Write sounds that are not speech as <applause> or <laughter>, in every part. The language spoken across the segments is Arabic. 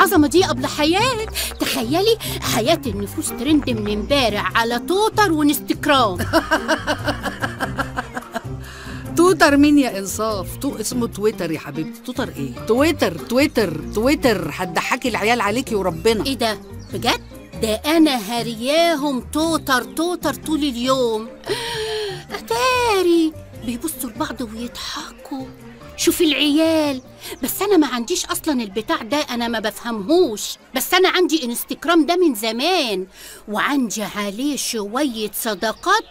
العظمة دي قبل حياة تخيلي حياة النفوس ترند من امبارح على توتر وانستكرام <laughs> توتر مين يا انصاف تو اسمه تويتر يا حبيبتي توتر ايه تويتر تويتر تويتر هتضحكي العيال عليكي وربنا ايه ده بجد ده انا هرياهم توتر توتر طول اليوم اتاري بيبصوا لبعض ويضحكوا شوفي العيال بس انا ما عنديش اصلا البتاع ده انا ما بفهمهوش بس انا عندي انستجرام ده من زمان وعندي عليه شويه صداقات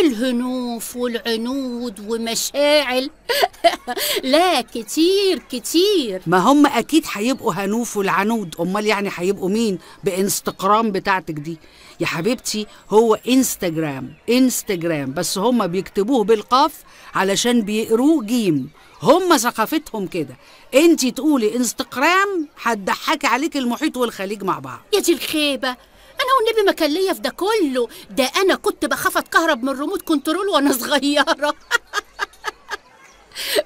الهنوف والعنود ومشاعل <laughs> لا كتير كتير ما هم اكيد هيبقوا هنوف والعنود امال يعني هيبقوا مين بانستقرام بتاعتك دي يا حبيبتي هو انستجرام انستجرام بس هم بيكتبوه بالقاف علشان بيقروه جيم هم ثقافتهم كده انتي تقولي انستقرام هتضحكي عليك المحيط والخليج مع بعض يا دي الخيبه انا والنبي ما كان ليا في ده كله ده انا كنت بخاف اتكهرب من ريموت كنترول وانا <laughs> صغيره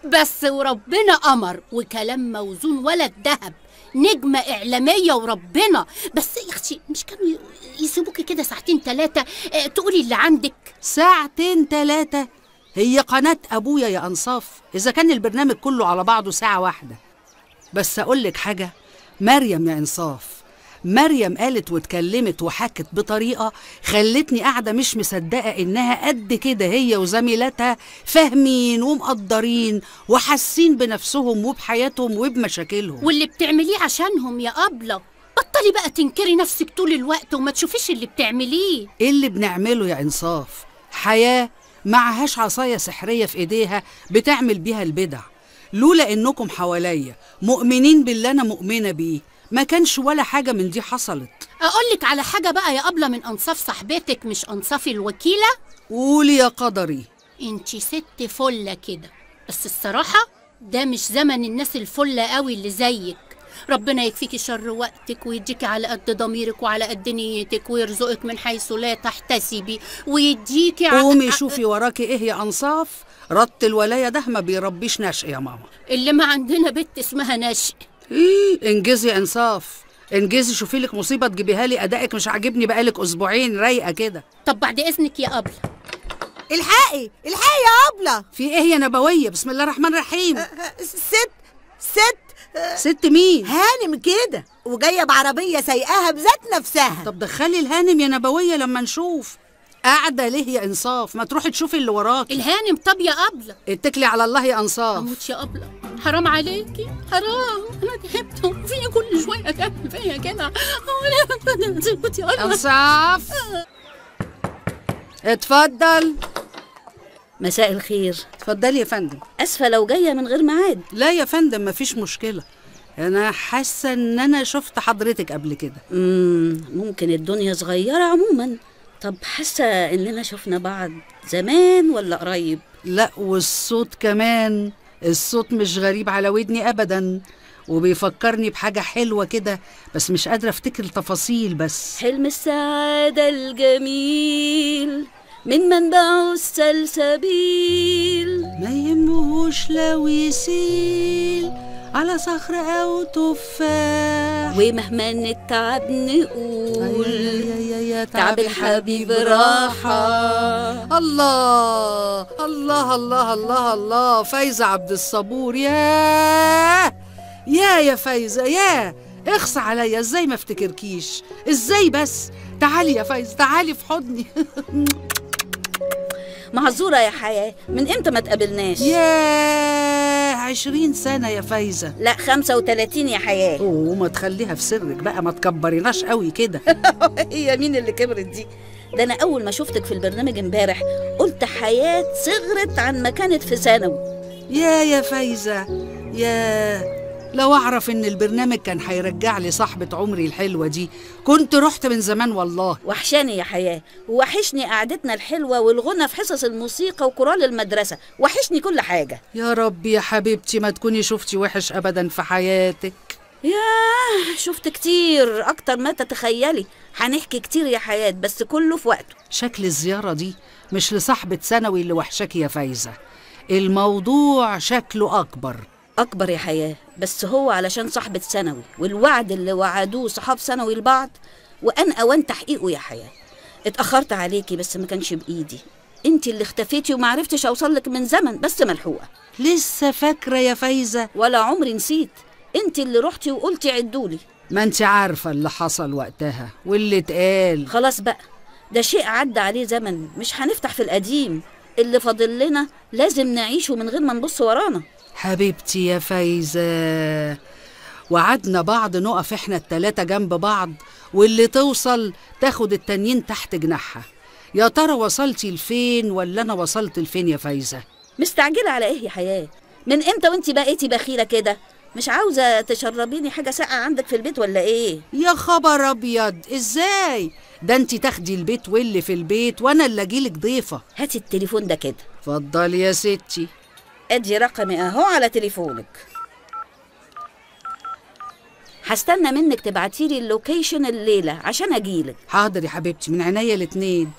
بس وربنا امر وكلام موزون ولا الذهب نجمة إعلامية وربنا بس يا أختي مش كانوا يسيبوكي كده ساعتين ثلاثة آه، تقولي اللي عندك ساعتين ثلاثة هي قناة أبويا يا أنصاف إذا كان البرنامج كله على بعضه ساعة واحدة بس أقول لك حاجة مريم يا إنصاف مريم قالت واتكلمت وحكت بطريقة خلتني قاعدة مش مصدقة إنها قد كده هي وزميلاتها فاهمين ومقدرين وحاسين بنفسهم وبحياتهم وبمشاكلهم واللي بتعمليه عشانهم يا أبلة بطلي بقى تنكري نفسك طول الوقت وما تشوفيش اللي بتعمليه إيه اللي بنعمله يا إنصاف حياة معهاش عصاية سحرية في إيديها بتعمل بيها البدع لولا إنكم حواليا مؤمنين باللي أنا مؤمنة بيه ما كانش ولا حاجة من دي حصلت أقولك على حاجة بقى يا أبلة من أنصاف صاحبتك مش أنصافي الوكيلة قولي يا قدري انتي ست فلة كده بس الصراحة ده مش زمن الناس الفلة قوي اللي زيك ربنا يكفيكي شر وقتك ويديكي على قد ضميرك وعلى قد نيتك ويرزقك من حيث لا تحتسبي ويديكي قومي شوفي وراكي ايه يا انصاف رط الولايه ده ما بيربيش نشء يا ماما اللي ما عندنا بنت اسمها نشء إيه انجزي انصاف انجزي شوفي لك مصيبه تجيبيها لي ادائك مش عاجبني بقالك اسبوعين رايقه كده طب بعد اذنك يا ابله الحقي الحقي يا ابله في ايه يا نبويه بسم الله الرحمن الرحيم أه، أه، ست ست ست مين؟ هانم كده وجايه بعربيه سايقاها بذات نفسها طب دخلي الهانم يا نبويه لما نشوف قاعده ليه يا انصاف ما تروحي تشوفي اللي وراكي الهانم طب يا ابله اتكلي على الله يا انصاف اموت يا ابله حرام عليكي حرام انا تعبت في كل شويه تعمل فيا كده انصاف اتفضل مساء الخير اتفضلي يا فندم اسفه لو جايه من غير ميعاد لا يا فندم مفيش مشكله انا حاسه ان انا شفت حضرتك قبل كده امم ممكن الدنيا صغيره عموما طب حاسه اننا شفنا بعض زمان ولا قريب لا والصوت كمان الصوت مش غريب على ودني أبدا وبيفكرني بحاجة حلوة كده بس مش قادرة أفتكر التفاصيل بس حلم السعادة الجميل من منبعه السلسبيل ما يهمهوش لو يسيل على صخر أو تفاح ومهما نتعب نقول يا يا يا تعب الحبيب راحة الله الله الله الله الله فايزة عبد الصبور ياه يا يا فايزة يا اخص عليا ازاي ما افتكركيش ازاي بس تعالي يا فايزة تعالي في حضني <laughs> معذورة يا حياة من امتى ما تقابلناش ياه عشرين سنة يا فايزة لا خمسة وتلاتين يا حياة أوه ما تخليها في سرك بقى ما تكبريناش قوي كده <laughs> هي مين اللي كبرت دي ده أنا أول ما شفتك في البرنامج امبارح قلت حياة صغرت عن ما كانت في ثانوي يا يا فايزة يا لو أعرف إن البرنامج كان هيرجع لي صاحبة عمري الحلوة دي كنت رحت من زمان والله وحشاني يا حياة ووحشني قعدتنا الحلوة والغنى في حصص الموسيقى وكورال المدرسة وحشني كل حاجة يا رب يا حبيبتي ما تكوني شفتي وحش أبدا في حياتك يا شفت كتير أكتر ما تتخيلي هنحكي كتير يا حياة بس كله في وقته شكل الزيارة دي مش لصاحبة ثانوي اللي وحشاكي يا فايزة الموضوع شكله أكبر أكبر يا حياة بس هو علشان صاحبة ثانوي والوعد اللي وعدوه صحاب ثانوي لبعض وأن أوان تحقيقه يا حياة اتأخرت عليكي بس ما كانش بإيدي انت اللي اختفيتي وما أوصل أوصلك من زمن بس ملحوقة لسه فاكرة يا فايزة ولا عمري نسيت انت اللي رحتي وقلتي عدولي ما انت عارفة اللي حصل وقتها واللي اتقال خلاص بقى ده شيء عدى عليه زمن مش هنفتح في القديم اللي فاضل لنا لازم نعيشه من غير ما نبص ورانا حبيبتي يا فايزة وعدنا بعض نقف احنا التلاتة جنب بعض واللي توصل تاخد التانيين تحت جناحها يا ترى وصلتي لفين ولا انا وصلت لفين يا فايزة مستعجلة على ايه يا حياة من امتى وانت بقيتي بخيلة كده مش عاوزة تشربيني حاجة ساقعة عندك في البيت ولا ايه يا خبر ابيض ازاي ده انت تاخدي البيت واللي في البيت وانا اللي اجيلك ضيفة هاتي التليفون ده كده اتفضلي يا ستي ادي رقمي اهو على تليفونك هستنى منك تبعتيلي اللوكيشن الليله عشان اجيلك حاضر يا حبيبتي من عينيا الاتنين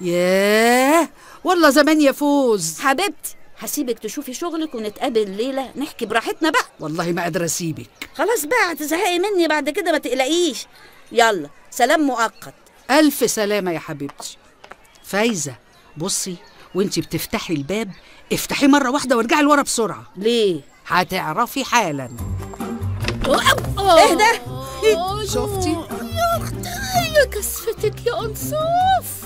ياه والله زمان يا فوز حبيبتي هسيبك تشوفي شغلك ونتقابل الليله نحكي براحتنا بقى والله ما قادره اسيبك خلاص بقى هتزهقي مني بعد كده ما تقلقيش يلا سلام مؤقت الف سلامه يا حبيبتي فايزه بصي وانت بتفتحي الباب افتحيه مرة واحدة وارجعي لورا بسرعة ليه؟ هتعرفي حالا ايه ده؟ أيوه. شفتي؟ يا اختي يا كسفتك يا انصاف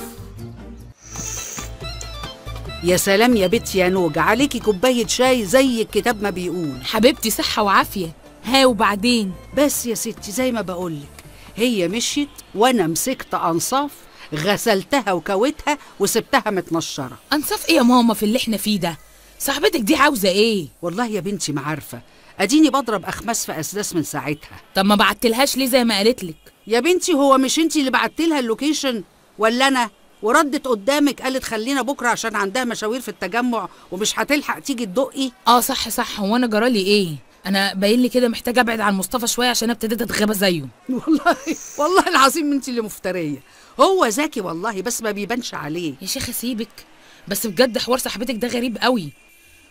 يا سلام يا بت يا نوج عليكي كوباية شاي زي الكتاب ما بيقول حبيبتي صحة وعافية ها وبعدين بس يا ستي زي ما بقولك هي مشيت وانا مسكت انصاف غسلتها وكوتها وسبتها متنشره انصاف ايه يا ماما في اللي احنا فيه ده صاحبتك دي عاوزه ايه والله يا بنتي ما عارفه اديني بضرب اخماس في اسداس من ساعتها طب ما بعتلهاش ليه زي ما قالت لك يا بنتي هو مش انت اللي بعتلها اللوكيشن ولا انا وردت قدامك قالت خلينا بكره عشان عندها مشاوير في التجمع ومش هتلحق تيجي تدقي اه صح صح هو انا جرالي ايه انا باين لي كده محتاجه ابعد عن مصطفى شويه عشان ابتديت اتغابى زيه والله والله العظيم انت اللي مفتريه هو ذكي والله بس ما بيبانش عليه يا شيخه سيبك بس بجد حوار صاحبتك ده غريب قوي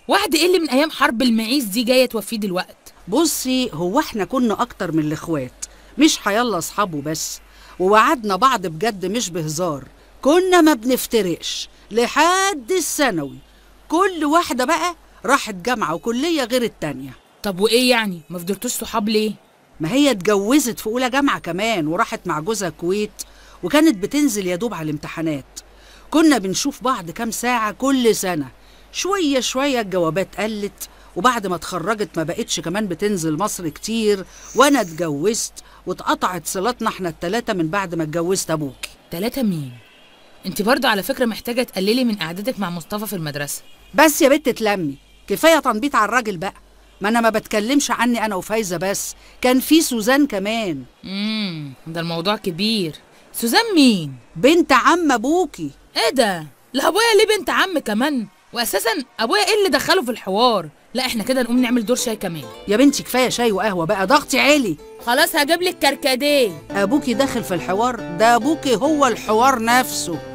واحد ايه اللي من ايام حرب المعيز دي جايه توفيه دلوقت بصي هو احنا كنا اكتر من الاخوات مش حيالله اصحابه بس ووعدنا بعض بجد مش بهزار كنا ما بنفترقش لحد الثانوي كل واحده بقى راحت جامعه وكليه غير التانيه طب وايه يعني ما فضلتوش صحاب ليه ما هي اتجوزت في اولى جامعه كمان وراحت مع جوزها الكويت وكانت بتنزل يا دوب على الامتحانات كنا بنشوف بعض كام ساعه كل سنه شويه شويه الجوابات قلت وبعد ما اتخرجت ما بقتش كمان بتنزل مصر كتير وانا اتجوزت واتقطعت صلاتنا احنا التلاتة من بعد ما اتجوزت ابوكي تلاتة مين؟ انت برضه على فكرة محتاجة تقللي من قعدتك مع مصطفى في المدرسة بس يا بت تلمي كفاية تنبيط على الراجل بقى ما انا ما بتكلمش عني انا وفايزه بس كان في سوزان كمان امم ده الموضوع كبير سوزان مين بنت عم ابوكي ايه ده لا ابويا ليه بنت عم كمان واساسا ابويا ايه اللي دخله في الحوار لا احنا كده نقوم نعمل دور شاي كمان يا بنتي كفايه شاي وقهوه بقى ضغطي عالي خلاص هجيب لك كركديه ابوكي داخل في الحوار ده ابوكي هو الحوار نفسه